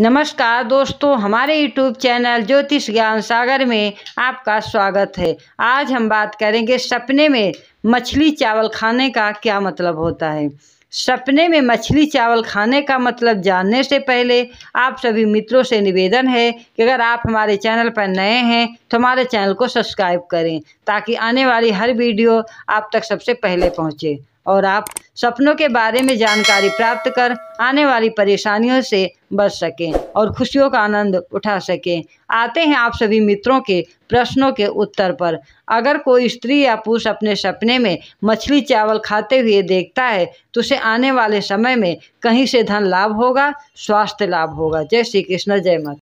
नमस्कार दोस्तों हमारे YouTube चैनल ज्योतिष ज्ञान सागर में आपका स्वागत है आज हम बात करेंगे सपने में मछली चावल खाने का क्या मतलब होता है सपने में मछली चावल खाने का मतलब जानने से पहले आप सभी मित्रों से निवेदन है कि अगर आप हमारे चैनल पर नए हैं तो हमारे चैनल को सब्सक्राइब करें ताकि आने वाली हर वीडियो आप तक सबसे पहले पहुँचे और आप सपनों के बारे में जानकारी प्राप्त कर आने वाली परेशानियों से बच सकें और खुशियों का आनंद उठा सकें आते हैं आप सभी मित्रों के प्रश्नों के उत्तर पर अगर कोई स्त्री या पुरुष अपने सपने में मछली चावल खाते हुए देखता है तो उसे आने वाले समय में कहीं से धन लाभ होगा स्वास्थ्य लाभ होगा जय श्री कृष्ण जय मत